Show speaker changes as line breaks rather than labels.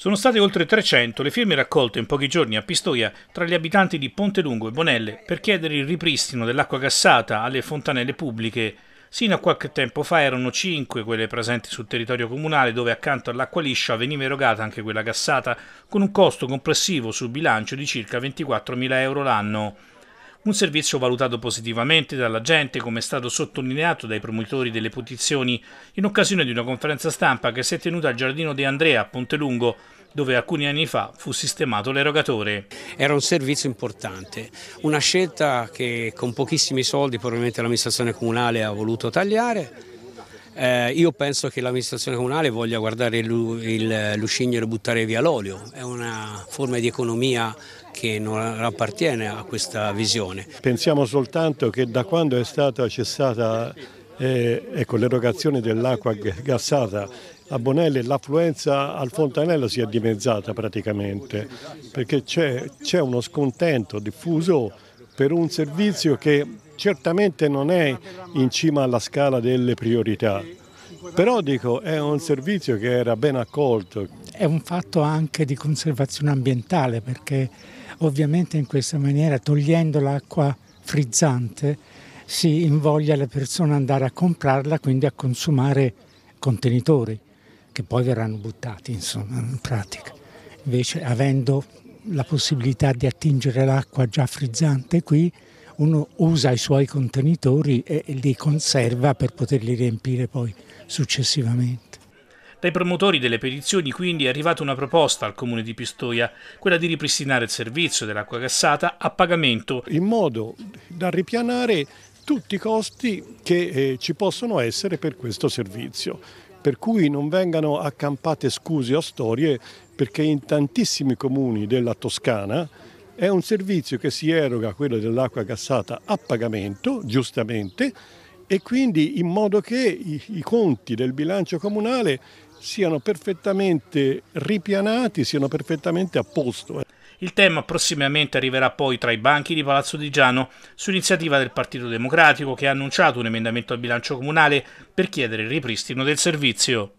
Sono state oltre 300 le firme raccolte in pochi giorni a Pistoia tra gli abitanti di Ponte Lungo e Bonelle per chiedere il ripristino dell'acqua gassata alle fontanelle pubbliche. Sino a qualche tempo fa erano 5 quelle presenti sul territorio comunale dove accanto all'acqua liscia veniva erogata anche quella gassata con un costo complessivo sul bilancio di circa 24.000 euro l'anno. Un servizio valutato positivamente dalla gente, come è stato sottolineato dai promotori delle petizioni in occasione di una conferenza stampa che si è tenuta al Giardino De Andrea a
Pontelungo, dove alcuni anni fa fu sistemato l'erogatore. Era un servizio importante, una scelta che con pochissimi soldi probabilmente l'amministrazione comunale ha voluto tagliare, eh, io penso che l'amministrazione comunale voglia guardare il, il lucignolo e buttare via l'olio, è una forma di economia che non appartiene a questa visione.
Pensiamo soltanto che da quando è stata cessata eh, ecco, l'erogazione dell'acqua gassata a Bonelli l'affluenza al Fontanello si è dimezzata praticamente perché c'è uno scontento diffuso per un servizio che certamente non è in cima alla scala delle priorità, però dico è un servizio che era ben accolto.
È un fatto anche di conservazione ambientale perché ovviamente in questa maniera togliendo l'acqua frizzante si invoglia le persone ad andare a comprarla, quindi a consumare contenitori che poi verranno buttati insomma, in pratica. Invece avendo la possibilità di attingere l'acqua già frizzante qui, uno usa i suoi contenitori e li conserva per poterli riempire poi successivamente.
Dai promotori delle petizioni quindi è arrivata una proposta al comune di Pistoia, quella di ripristinare il servizio dell'acqua gassata a
pagamento. In modo da ripianare tutti i costi che eh, ci possono essere per questo servizio per cui non vengano accampate scuse o storie perché in tantissimi comuni della Toscana è un servizio che si eroga, quello dell'acqua gassata, a pagamento, giustamente, e quindi in modo che i, i conti del bilancio comunale siano perfettamente ripianati, siano perfettamente a posto.
Il tema prossimamente arriverà poi tra i banchi di Palazzo Di Giano su iniziativa del Partito Democratico che ha annunciato un emendamento al bilancio comunale per chiedere il ripristino del servizio.